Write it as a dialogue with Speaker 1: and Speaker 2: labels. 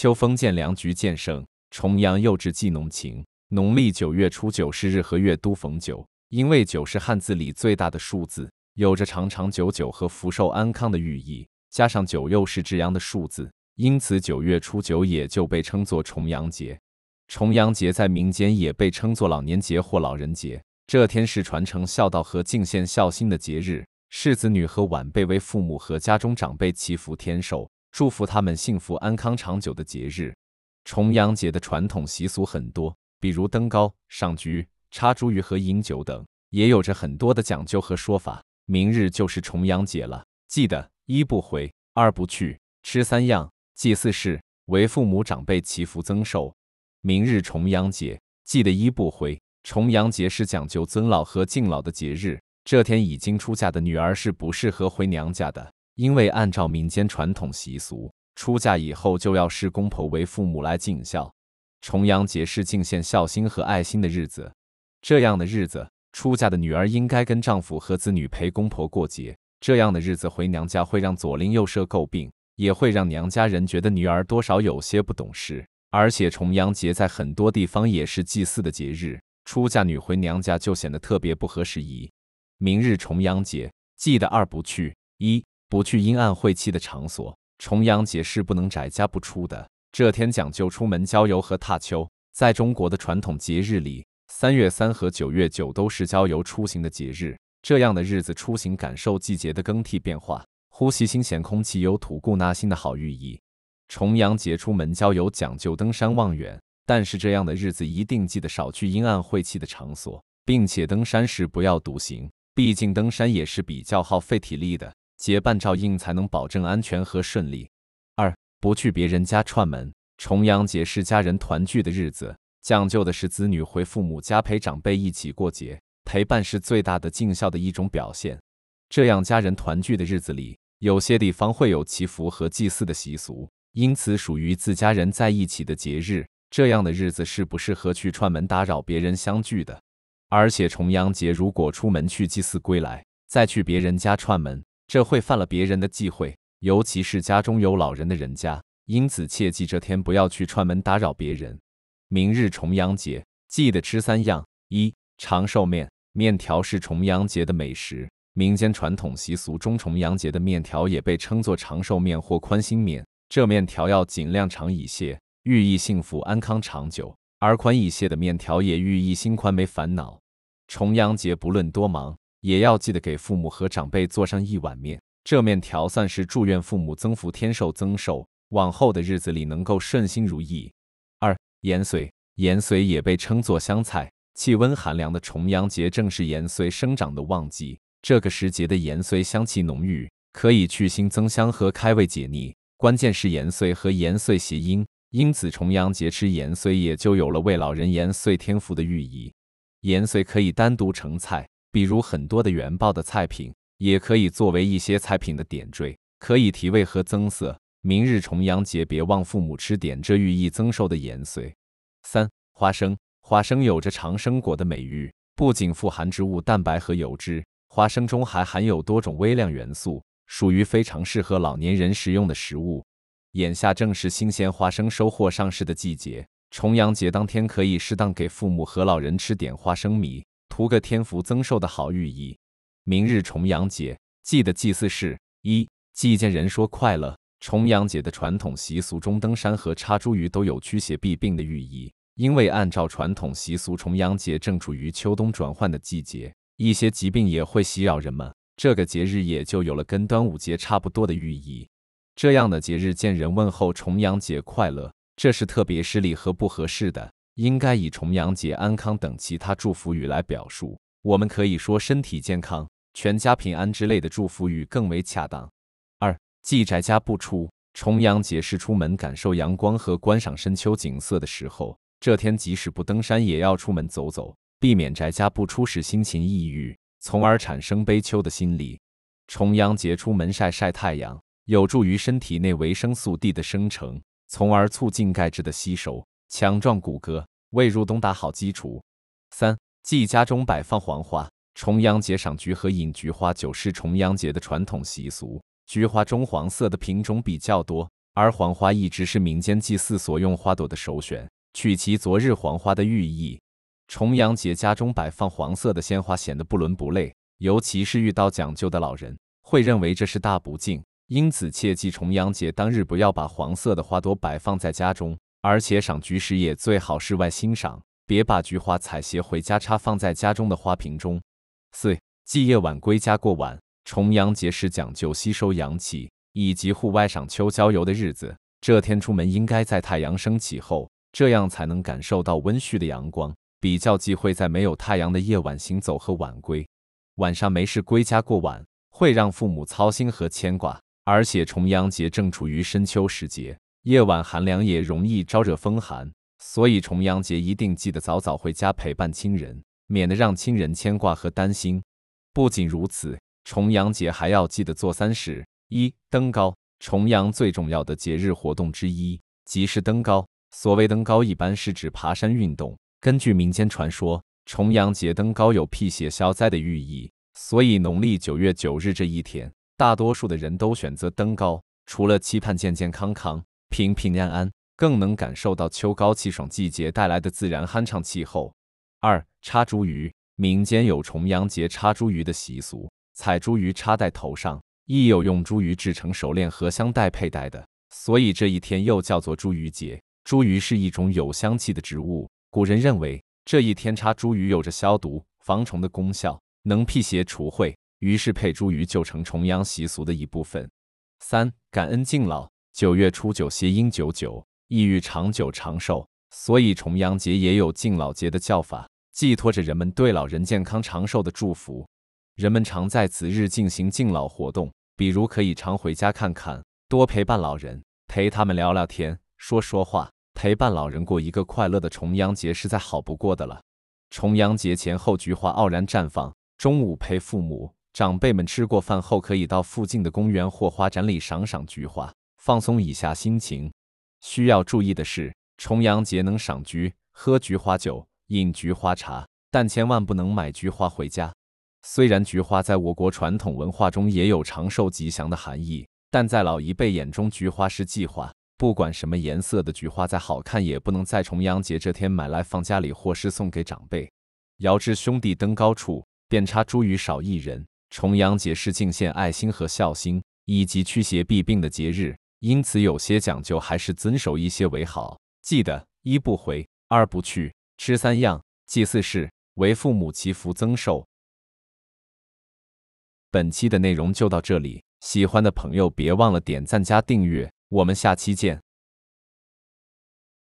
Speaker 1: 秋风渐凉，菊渐盛；重阳又至，寄浓情。农历九月初九是日和月都逢九，因为九是汉字里最大的数字，有着长长久久和福寿安康的寓意。加上九又是至阳的数字，因此九月初九也就被称作重阳节。重阳节在民间也被称作老年节或老人节。这天是传承孝道和敬献孝心的节日，是子女和晚辈为父母和家中长辈祈福添寿。祝福他们幸福安康、长久的节日。重阳节的传统习俗很多，比如登高、赏菊、插茱萸和饮酒等，也有着很多的讲究和说法。明日就是重阳节了，记得一不回，二不去，吃三样，祭祀是为父母长辈祈福增寿。明日重阳节，记得一不回。重阳节是讲究尊老和敬老的节日，这天已经出嫁的女儿是不适合回娘家的。因为按照民间传统习俗，出嫁以后就要视公婆为父母来尽孝。重阳节是尽献孝心和爱心的日子，这样的日子出嫁的女儿应该跟丈夫和子女陪公婆过节。这样的日子回娘家会让左邻右舍诟病，也会让娘家人觉得女儿多少有些不懂事。而且重阳节在很多地方也是祭祀的节日，出嫁女回娘家就显得特别不合时宜。明日重阳节，记得二不去一。不去阴暗晦气的场所，重阳节是不能宅家不出的。这天讲究出门郊游和踏秋。在中国的传统节日里，三月三和九月九都是郊游出行的节日。这样的日子出行，感受季节的更替变化，呼吸新鲜空气，有吐故纳新的好寓意。重阳节出门郊游讲究登山望远，但是这样的日子一定记得少去阴暗晦气的场所，并且登山时不要独行，毕竟登山也是比较耗费体力的。结伴照应才能保证安全和顺利。二，不去别人家串门。重阳节是家人团聚的日子，讲究的是子女回父母家陪长辈一起过节，陪伴是最大的尽孝的一种表现。这样家人团聚的日子里，有些地方会有祈福和祭祀的习俗，因此属于自家人在一起的节日。这样的日子是不适合去串门打扰别人相聚的。而且重阳节如果出门去祭祀归来，再去别人家串门。这会犯了别人的忌讳，尤其是家中有老人的人家，因此切记这天不要去串门打扰别人。明日重阳节，记得吃三样：一长寿面。面条是重阳节的美食，民间传统习俗中，重阳节的面条也被称作长寿面或宽心面。这面条要尽量长一些，寓意幸福安康长久；而宽一些的面条也寓意心宽没烦恼。重阳节不论多忙。也要记得给父母和长辈做上一碗面，这面条算是祝愿父母增福添寿、增寿，往后的日子里能够顺心如意。二，盐髓，盐髓也被称作香菜。气温寒凉的重阳节正是盐髓生长的旺季，这个时节的盐髓香气浓郁，可以去腥增香和开胃解腻。关键是盐髓和延髓谐音，因此重阳节吃盐髓也就有了为老人延岁添福的寓意。盐髓可以单独成菜。比如很多的元宝的菜品，也可以作为一些菜品的点缀，可以提味和增色。明日重阳节，别忘父母吃点，这寓意增寿的延髓。三、花生，花生有着长生果的美誉，不仅富含植物蛋白和油脂，花生中还含有多种微量元素，属于非常适合老年人食用的食物。眼下正是新鲜花生收获上市的季节，重阳节当天可以适当给父母和老人吃点花生米。图个天福增寿的好寓意。明日重阳节，记得祭祀事。一，见人说快乐。重阳节的传统习俗中，登山和插茱萸都有驱邪避病的寓意。因为按照传统习俗，重阳节正处于秋冬转换的季节，一些疾病也会袭扰人们，这个节日也就有了跟端午节差不多的寓意。这样的节日见人问候“重阳节快乐”，这是特别失礼和不合适的。应该以重阳节安康等其他祝福语来表述。我们可以说身体健康、全家平安之类的祝福语更为恰当。二，忌宅家不出。重阳节是出门感受阳光和观赏深秋景色的时候，这天即使不登山，也要出门走走，避免宅家不出时心情抑郁，从而产生悲秋的心理。重阳节出门晒晒太阳，有助于身体内维生素 D 的生成，从而促进钙质的吸收。强壮骨骼，为入冬打好基础。三、忌家中摆放黄花。重阳节赏菊和饮菊花酒是重阳节的传统习俗。菊花中黄色的品种比较多，而黄花一直是民间祭祀所用花朵的首选。取其昨日黄花的寓意，重阳节家中摆放黄色的鲜花显得不伦不类，尤其是遇到讲究的老人，会认为这是大不敬。因此，切记重阳节当日不要把黄色的花朵摆放在家中。而且赏菊时也最好室外欣赏，别把菊花采撷回家插放在家中的花瓶中。四、忌夜晚归家过晚。重阳节是讲究吸收阳气以及户外赏秋郊游的日子，这天出门应该在太阳升起后，这样才能感受到温煦的阳光。比较忌讳在没有太阳的夜晚行走和晚归。晚上没事归家过晚会让父母操心和牵挂，而且重阳节正处于深秋时节。夜晚寒凉也容易招惹风寒，所以重阳节一定记得早早回家陪伴亲人，免得让亲人牵挂和担心。不仅如此，重阳节还要记得做三事：一、登高。重阳最重要的节日活动之一即是登高。所谓登高，一般是指爬山运动。根据民间传说，重阳节登高有辟邪消灾的寓意，所以农历九月九日这一天，大多数的人都选择登高，除了期盼健健康康。平平安安，更能感受到秋高气爽季节带来的自然酣畅气候。二插茱萸，民间有重阳节插茱萸的习俗，采茱萸插在头上，亦有用茱萸制成手链和香袋佩戴的，所以这一天又叫做茱萸节。茱萸是一种有香气的植物，古人认为这一天插茱萸有着消毒防虫的功效，能辟邪除秽，于是佩茱萸就成重阳习俗的一部分。三感恩敬老。九月初九，谐音“久久”，意欲长久、长寿，所以重阳节也有敬老节的叫法，寄托着人们对老人健康长寿的祝福。人们常在此日进行敬老活动，比如可以常回家看看，多陪伴老人，陪他们聊聊天、说说话，陪伴老人过一个快乐的重阳节是再好不过的了。重阳节前后，菊花傲然绽放。中午陪父母、长辈们吃过饭后，可以到附近的公园或花展里赏赏菊花。放松一下心情，需要注意的是，重阳节能赏菊、喝菊花酒、饮菊花茶，但千万不能买菊花回家。虽然菊花在我国传统文化中也有长寿吉祥的含义，但在老一辈眼中，菊花是忌花。不管什么颜色的菊花再好看，也不能在重阳节这天买来放家里，或是送给长辈。遥知兄弟登高处，遍插茱萸少一人。重阳节是敬献爱心和孝心，以及驱邪避病的节日。因此，有些讲究还是遵守一些为好。记得一不回，二不去，吃三样，祭祀事，为父母祈福增寿。本期的内容就到这里，喜欢的朋友别忘了点赞加订阅，我们下期见。